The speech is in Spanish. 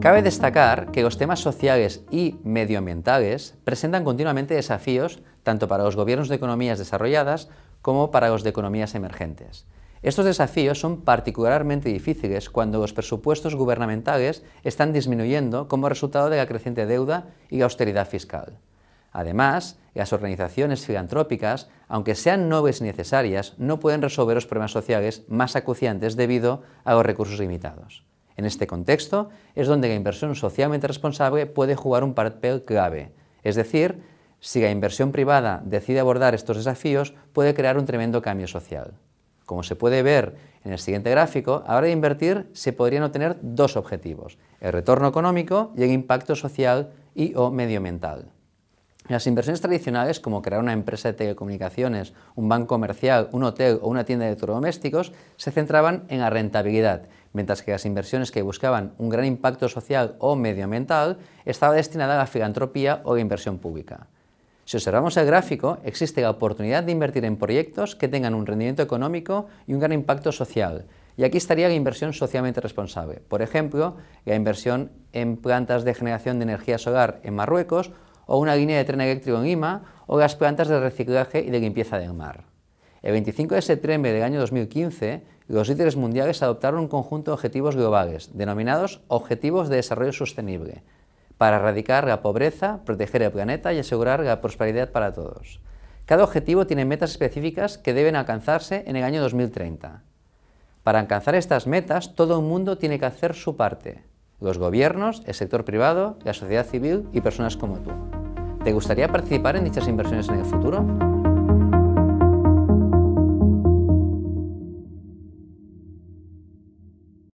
Cabe destacar que los temas sociales y medioambientales presentan continuamente desafíos tanto para los gobiernos de economías desarrolladas como para los de economías emergentes. Estos desafíos son particularmente difíciles cuando los presupuestos gubernamentales están disminuyendo como resultado de la creciente deuda y la austeridad fiscal. Además, las organizaciones filantrópicas, aunque sean nobles y necesarias, no pueden resolver los problemas sociales más acuciantes debido a los recursos limitados. En este contexto es donde la inversión socialmente responsable puede jugar un papel clave, es decir, si la inversión privada decide abordar estos desafíos, puede crear un tremendo cambio social. Como se puede ver en el siguiente gráfico, a la hora de invertir se podrían obtener dos objetivos, el retorno económico y el impacto social y o medioambiental. Las inversiones tradicionales, como crear una empresa de telecomunicaciones, un banco comercial, un hotel o una tienda de electrodomésticos, se centraban en la rentabilidad, mientras que las inversiones que buscaban un gran impacto social o medioambiental estaban destinadas a la filantropía o la inversión pública. Si observamos el gráfico, existe la oportunidad de invertir en proyectos que tengan un rendimiento económico y un gran impacto social, y aquí estaría la inversión socialmente responsable. Por ejemplo, la inversión en plantas de generación de energía solar en Marruecos o una línea de tren eléctrico en Lima, o las plantas de reciclaje y de limpieza del mar. El 25 de septiembre del año 2015, los líderes mundiales adoptaron un conjunto de objetivos globales, denominados Objetivos de Desarrollo Sostenible, para erradicar la pobreza, proteger el planeta y asegurar la prosperidad para todos. Cada objetivo tiene metas específicas que deben alcanzarse en el año 2030. Para alcanzar estas metas, todo el mundo tiene que hacer su parte. Los gobiernos, el sector privado, la sociedad civil y personas como tú. ¿Te gustaría participar en dichas inversiones en el futuro?